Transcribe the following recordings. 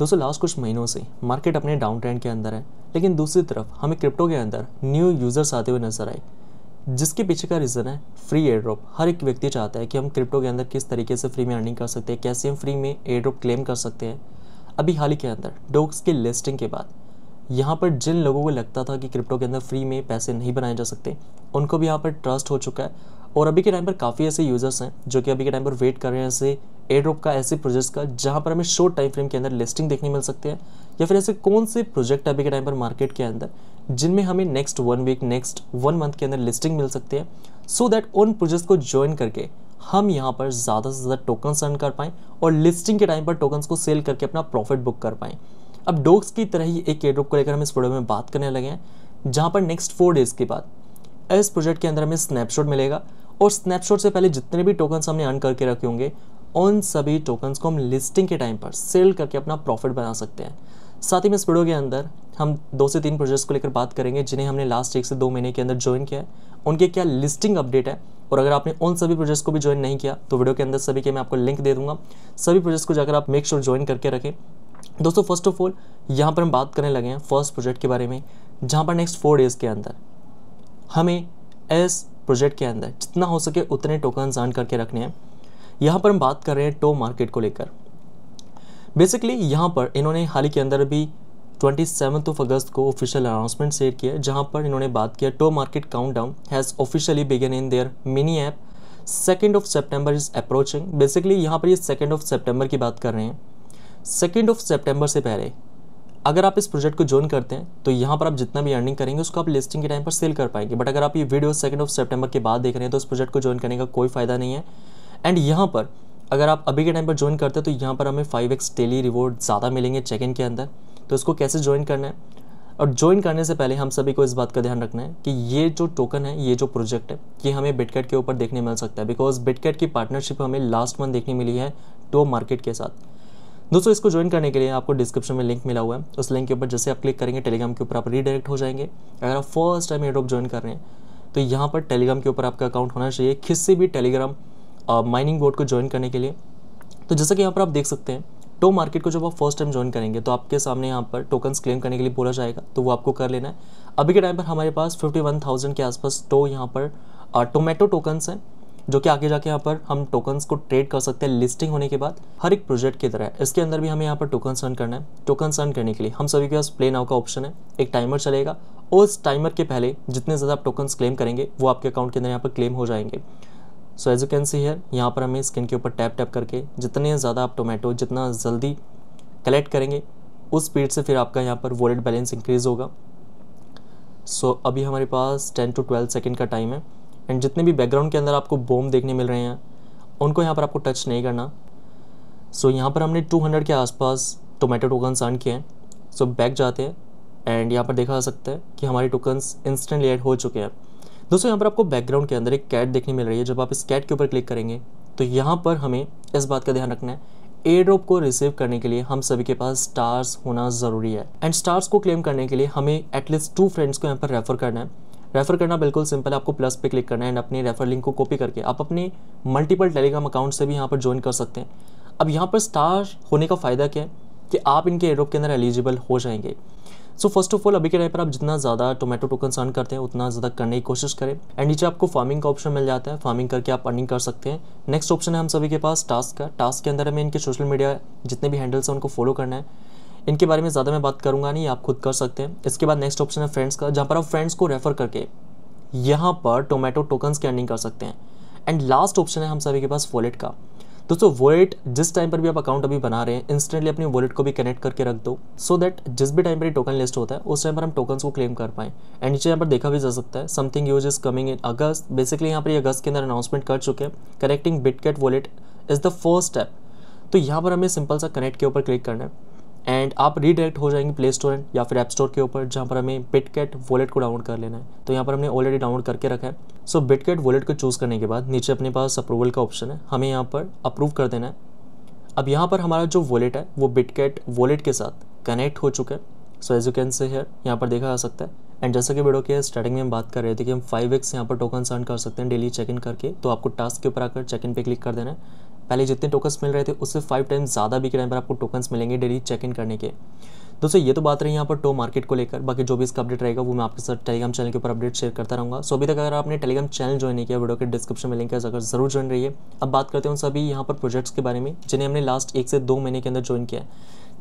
दोस्तों लास्ट कुछ महीनों से मार्केट अपने डाउन ट्रेंड के अंदर है लेकिन दूसरी तरफ हमें क्रिप्टो के अंदर न्यू यूज़र्स आते हुए नजर आए जिसके पीछे का रीज़न है फ्री एयर ड्रॉप हर एक व्यक्ति चाहता है कि हम क्रिप्टो के अंदर किस तरीके से फ्री में अर्निंग कर सकते हैं कैसे हम फ्री में एयर ड्रॉप क्लेम कर सकते हैं अभी हाल ही के अंदर डोक्स की लिस्टिंग के बाद यहाँ पर जिन लोगों को लगता था कि क्रिप्टो के अंदर फ्री में पैसे नहीं बनाए जा सकते उनको भी यहाँ पर ट्रस्ट हो चुका है और अभी के टाइम पर काफ़ी ऐसे यूज़र्स हैं जो कि अभी के टाइम पर वेट कर रहे हैं ऐसे एड्रोप का ऐसे प्रोजेक्ट्स का जहाँ पर हमें शॉर्ट टाइम फ्रेम के अंदर लिस्टिंग देखने मिल सकते हैं या फिर ऐसे कौन से प्रोजेक्ट अभी के टाइम पर मार्केट के अंदर जिनमें हमें next one week next one month के अंदर लिस्टिंग मिल सकती है सो दैट उन प्रोजेक्ट्स को ज्वाइन करके हम यहाँ पर ज़्यादा से ज़्यादा टोकन्स अर्न कर पाएँ और लिस्टिंग के टाइम पर टोकन्स को सेल करके अपना प्रॉफिट बुक कर पाएँ अब डोग्स की तरह ही एक एड्रोप को लेकर हम इस वीडियो में बात करने लगे हैं जहाँ पर नेक्स्ट फोर डेज़ के बाद इस प्रोजेक्ट के अंदर हमें स्नैपशॉट मिलेगा और स्नैपशॉट से पहले जितने भी टोकन्स हमने अर्न करके रखे होंगे उन सभी टोकन्स को हम लिस्टिंग के टाइम पर सेल करके अपना प्रॉफिट बना सकते हैं साथ ही में इस वीडियो के अंदर हम दो से तीन प्रोजेक्ट्स को लेकर बात करेंगे जिन्हें हमने लास्ट एक से दो महीने के अंदर ज्वाइन किया है उनके क्या लिस्टिंग अपडेट है और अगर आपने उन सभी प्रोजेक्ट्स को भी ज्वाइन नहीं किया तो वीडियो के अंदर सभी के मैं आपको लिंक दे दूंगा सभी प्रोजेक्ट्स को जाकर आप मेक श्योर ज्वाइन करके रखें दोस्तों फर्स्ट ऑफ ऑल यहाँ पर हम बात करने लगे हैं फर्स्ट प्रोजेक्ट के बारे में जहाँ पर नेक्स्ट फोर डेज़ के अंदर हमें एस प्रोजेक्ट के अंदर जितना हो सके उतने टोकन अर्न करके रखने हैं यहाँ पर हम बात कर रहे हैं टो मार्केट को लेकर बेसिकली यहाँ पर इन्होंने हाल ही के अंदर भी ट्वेंटी सेवन्थ ऑफ अगस्त को ऑफिशियल अनाउंसमेंट शेयर किया जहाँ पर इन्होंने बात किया to market countdown has officially begun in their mini app second of September is approaching basically यहाँ पर ये सेकेंड ऑफ सेप्टेम्बर की बात कर रहे हैं सेकेंड ऑफ सेप्टेम्बर से पहले अगर आप इस प्रोजेक्ट को ज्वाइन करते हैं तो यहाँ पर आप जितना भी अर्निंग करेंगे उसको आप लिस्टिंग के टाइम पर सेल कर पाएंगे बट अगर आप ये वीडियो सेकेंड ऑफ सेप्टेम्बर के बाद देख रहे हैं तो इस प्रोजेक्ट को ज्वाइन करने का कोई फ़ायदा नहीं है एंड यहाँ पर अगर आप अभी के टाइम पर ज्वाइन करते हैं तो यहाँ पर हमें फाइव एक्स डेली रिवॉर्ड ज़्यादा मिलेंगे चेक इन के अंदर तो इसको कैसे ज्वाइन करना है और ज्वाइन करने से पहले हम सभी को इस बात का ध्यान रखना है कि ये जो टोकन है ये जो प्रोजेक्ट है ये हमें बिटकेट के ऊपर देखने मिल सकता है बिकॉज बिटकेट की पार्टनरशिप हमें लास्ट मंथ देखने मिली है टो मार्केट के साथ दोस्तों इसको ज्वाइन करने के लिए आपको डिस्क्रिप्शन में लिंक मिला हुआ है उस लिंक के ऊपर जैसे आप क्लिक करेंगे टेलीग्राम के ऊपर आप रीडायरेक्ट हो जाएंगे अगर आप फर्स्ट टाइम एड्रॉप ज्वाइन कर रहे हैं तो यहाँ पर टेलीग्राम के ऊपर आपका अकाउंट होना चाहिए किसी भी टेलीग्राम माइनिंग बोर्ड को ज्वाइन करने के लिए तो जैसा कि यहाँ पर आप देख सकते हैं टो मार्केट को जब आप फर्स्ट टाइम ज्वाइन करेंगे तो आपके सामने यहाँ पर टोकन्स क्लेम करने के लिए बोला जाएगा तो वो आपको कर लेना है अभी के टाइम पर हमारे पास 51,000 के आसपास टो यहाँ पर टोमेटो टोकन्स हैं जो कि आगे जाके यहाँ पर हम टोकन्स को ट्रेड कर सकते हैं लिस्टिंग होने के बाद हर एक प्रोजेक्ट की तरह इसके अंदर भी हमें यहाँ पर टोकन सर्न करना है टोकन अर्न करने के लिए हम सभी के पास प्ले नाउ का ऑप्शन है एक टाइमर चलेगा और उस टाइमर के पहले जितने ज़्यादा आप टोकन्स क्लेम करेंगे वो आपके अकाउंट के अंदर यहाँ पर क्लेम हो जाएंगे so as you can see है यहाँ पर हमें स्किन के ऊपर टैप टैप करके जितने ज़्यादा आप टोमेटो जितना जल्दी कलेक्ट करेंगे उस स्पीड से फिर आपका यहाँ पर वॉलेट बैलेंस इंक्रीज़ होगा सो so, अभी हमारे पास टेन टू ट्वेल्व सेकेंड का टाइम है एंड जितने भी बैकग्राउंड के अंदर आपको बोम देखने मिल रहे हैं उनको यहाँ पर आपको टच नहीं करना सो so, यहाँ पर हमने 200 के आसपास टोमेटो टोकन्स अर्न किए हैं सो so, बैक जाते हैं एंड यहाँ पर देखा जा सकता है कि हमारे टोकन्स इंस्टेंटली एड हो चुके हैं दोस्तों यहाँ पर आपको बैकग्राउंड के अंदर एक कैट देखने मिल रही है जब आप इस कैट के ऊपर क्लिक करेंगे तो यहाँ पर हमें इस बात का ध्यान रखना है एयर ड्रॉप को रिसीव करने के लिए हम सभी के पास स्टार्स होना ज़रूरी है एंड स्टार्स को क्लेम करने के लिए हमें एटलीस्ट टू फ्रेंड्स को यहाँ पर रेफ़र करना है रेफ़र करना बिल्कुल सिंपल है आपको प्लस पे क्लिक करना है एंड अपने रेफ़र लिंक को कॉपी करके आप अपने मल्टीपल टेलीग्राम अकाउंट से भी यहाँ पर ज्वाइन कर सकते हैं अब यहाँ पर स्टार होने का फ़ायदा क्या है कि आप इनके एयर ड्रॉप के अंदर एलिजिबल हो जाएंगे सो फर्स्ट ऑफ ऑल अभी के टाइम पर आप जितना ज़्यादा टोमेटो टोकन कंसर्न करते हैं उतना ज़्यादा करने की कोशिश करें एंड नीचे आपको फार्मिंग का ऑप्शन मिल जाता है फार्मिंग करके आप अर्निंग कर सकते हैं नेक्स्ट ऑप्शन है हम सभी के पास टास्क का टास्क के अंदर हमें इनके सोशल मीडिया जितने भी हैंडल्स हैं उनको फॉलो करना है इनके बारे में ज़्यादा मैं बात करूँगा नहीं आप खुद कर सकते हैं इसके बाद नेक्स्ट ऑप्शन है फ्रेंड्स का जहाँ पर आप फ्रेंड्स को रेफर करके यहाँ पर टोमेटो टोकन्स की अर्निंग कर सकते हैं एंड लास्ट ऑप्शन है हम सभी के पास वॉलेट का दोस्तों वॉलेट जिस टाइम पर भी आप अकाउंट अभी बना रहे हैं इंस्टेंटली अपनी वॉलेट को भी कनेक्ट करके रख दो सो so दैट जिस भी टाइम पर टोकन लिस्ट होता है उस टाइम पर हम टोकन्स को क्लेम कर पाए एंड नीचे यहाँ पर देखा भी जा सकता है something huge is coming in August basically यहाँ पर अगस्त के अंदर अनाउंसमेंट कर चुके हैं connecting Bitget wallet is the first step तो यहाँ पर हमें सिंपल सा कनेक्ट के ऊपर क्लिक करना है एंड आप रीडायरेक्ट हो जाएंगे प्ले स्टोर या फिर ऐप स्टोर के ऊपर जहाँ पर हमें बिटकेट वॉलेट को डाउनलोड कर लेना है तो यहाँ पर हमने ऑलरेडी डाउनलोड करके रखा है सो बिटकेट वॉलेट को चूज़ करने के बाद नीचे अपने पास अप्रूवल का ऑप्शन है हमें यहाँ पर अप्रूव कर देना है अब यहाँ पर हमारा जो वॉलेट है वो बिटकेट वॉलेट के साथ कनेक्ट हो चुका है so as you can see here यहाँ पर देखा जा सकता है एंड जैसा कि बेड़ो के स्टार्टिंग में हम बात कर रहे थे कि हम फाइव एक्स यहाँ पर टोकन अर्न कर सकते हैं डेली चेक इन करके तो आपको टास्क के ऊपर आकर चेक इन पे क्लिक कर देना है पहले जितने टोकन्स मिल रहे थे उससे फाइव टाइम ज़्यादा भी के टाइम पर आपको टोकन्स मिलेंगे डेली चेक इन करने के दोस्तों ये तो बात रही यहाँ पर टो मार्केट को लेकर बाकी जो भी इसका अपडेट रहेगा वो मैं आपके साथ टेलीग्राम चैनल के ऊपर अपडेट शेयर करता रहूँगा सो अभी तक अगर आपने टेलीग्राम चैनल ज्वाइन नहीं किया वीडियो के डिस्क्रिप्शन में लिंक है अगर जरूर ज्वाइन रहिए अब बात करते हैं उन सभी यहाँ पर प्रोजेक्ट्स के बारे में जिन्हें हमने लास्ट एक से दो महीने के अंदर ज्वाइन किया है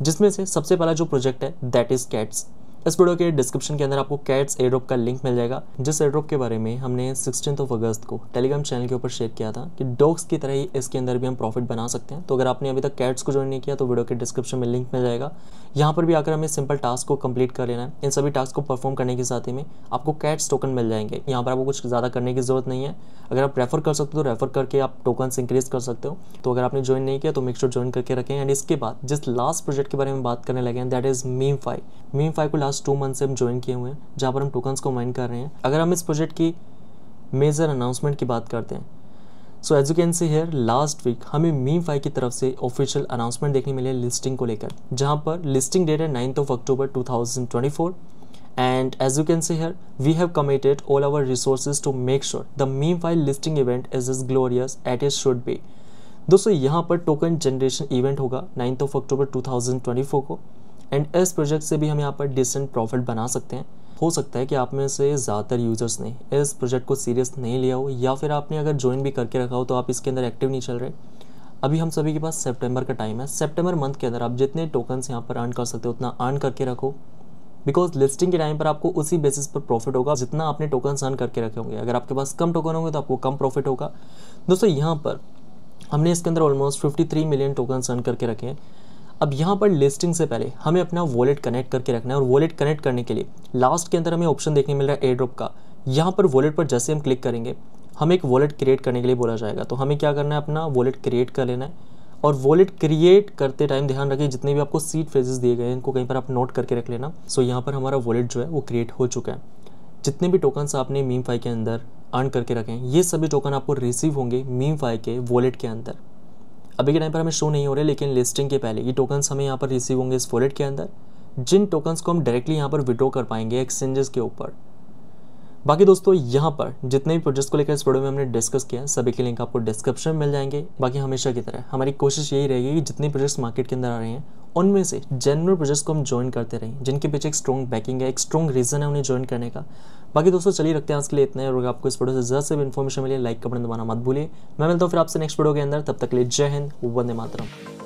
जिसमें से सबसे पहला जो प्रोजेक्ट है दैट इज़ कैट्स इस वीडियो के डिस्क्रिप्शन के अंदर आपको कैट्स एड्रॉप का लिंक मिल जाएगा जिस एड्रॉप के बारे में हमने सिक्सटीन ऑफ अगस्त को टेलीग्राम चैनल के ऊपर शेयर किया था कि डॉग्स की तरह ही इसके अंदर भी हम प्रॉफिट बना सकते हैं तो अगर आपने अभी तक कैट्स को ज्वाइन नहीं किया तो वीडियो के डिस्क्रिप्शन में लिंक मिल जाएगा यहाँ पर भी आकर हमें सिंपल टास्क को कंप्लीट कर लेना है इन सभी टास्क को परफॉर्म करने के साथ ही में आपको कैट्स टोकन मिल जाएंगे यहाँ पर आपको कुछ ज़्यादा करने की जरूरत नहीं है अगर आप रेफर कर सकते हो तो रेफर करके आप टोकन इंक्रीज कर सकते हो तो अगर आपने ज्वाइन नहीं किया तो मेक श्योर ज्वाइन करके रखें एंड इसके बाद जिस लास्ट प्रोजेक्ट के बारे में बात करने लगे हैं that is meme five meme five को लास्ट लास्ट टू मंथ से हम ज्वाइन किए हुए हैं जहाँ पर हम टोकन्स को माइन कर रहे हैं अगर हम इस प्रोजेक्ट की मेजर अनाउंसमेंट की बात करते हैं so as you can see here last week हमें मीम फाइव की तरफ से ऑफिशियल अनाउंसमेंट देखने मिले लिस्टिंग को लेकर जहाँ पर लिस्टिंग डेट है ninth of October two thousand twenty four and as you can see here we have committed all our resources to make sure the meme file listing event is as glorious as it should be दोस्तों यहाँ पर token generation event होगा 9th of October 2024 को and इस project से भी हम यहाँ पर डिसेंट प्रॉफिट बना सकते हैं हो सकता है कि आप में से ज़्यादातर यूज़र्स ने इस प्रोजेक्ट को सीरियस नहीं लिया हो या फिर आपने अगर ज्वाइन भी करके रखा हो तो आप इसके अंदर एक्टिव नहीं चल रहे अभी हम सभी के पास सेप्टेम्बर का टाइम है सेप्टेम्बर मंथ के अंदर आप जितने टोकन्स यहाँ पर अर्न कर सकते हो उतना अर्न करके रखो बिकॉज लिस्टिंग के टाइम पर आपको उसी बेसिस पर प्रॉफिट होगा जितना आपने टोकन अर्न करके रखे होंगे अगर आपके पास कम टोकन होंगे तो आपको कम प्रॉफिट होगा दोस्तों यहाँ पर हमने इसके अंदर ऑलमोस्ट 53 मिलियन टोकन अर्न करके रखे हैं अब यहाँ पर लिस्टिंग से पहले हमें अपना वॉलेट कनेक्ट करके रखना है और वॉलेट कनेक्ट करने के लिए लास्ट के अंदर हमें ऑप्शन देखने मिल रहा है एड्रॉप का यहाँ पर वॉलेट पर जैसे हम क्लिक करेंगे हमें एक वॉलेट क्रिएट करने के लिए बोला जाएगा तो हमें क्या करना है अपना वॉलेट क्रिएट कर लेना है और वॉलेट क्रिएट करते टाइम ध्यान रखें जितने भी आपको सीट फेजेस दिए गए हैं इनको कहीं पर आप नोट करके रख लेना सो so, यहाँ पर हमारा वॉलेट जो है वो क्रिएट हो चुका है जितने भी टोकन्स आपने मीम फाई के अंदर अर्न करके रखें ये सभी टोकन आपको रिसीव होंगे मीम फाई के वॉलेट के अंदर अभी के टाइम पर हमें शो नहीं हो रहे लेकिन लिस्टिंग के पहले ये टोकन्स हमें यहाँ पर रिसीव होंगे इस वॉलेट के अंदर जिन टोकन्स को हम डायरेक्टली यहाँ पर विड्रॉ कर पाएंगे एक्सचेंजेस के ऊपर बाकी दोस्तों यहाँ पर जितने भी प्रोजेक्ट्स को लेकर इस वीडियो में हमने डिस्कस किया सभी के लिंक आपको डिस्क्रिप्शन में मिल जाएंगे बाकी हमेशा की तरह हमारी कोशिश यही रहेगी कि जितने प्रोजेक्ट्स मार्केट के अंदर आ रहे हैं उनमें से जनरल प्रोजेक्ट्स को हम ज्वाइन करते रहें जिनके पीछे एक स्ट्रॉन्ग बैकिंग है एक स्ट्रॉन्ग रीज़न है उन्हें ज्वाइन करने का बाकी दोस्तों चलिए रखते हैं आज के लिए इतना और आपको इस वीडियो से ज़्यादा से भी इन्फॉर्मेशन मिले लाइक का बटन दबाना मत भूलिए मैं मिलता हूँ फिर आपसे नेक्स्ट वीडियो के अंदर तब तक लिए जय हिंद वंदे मातरम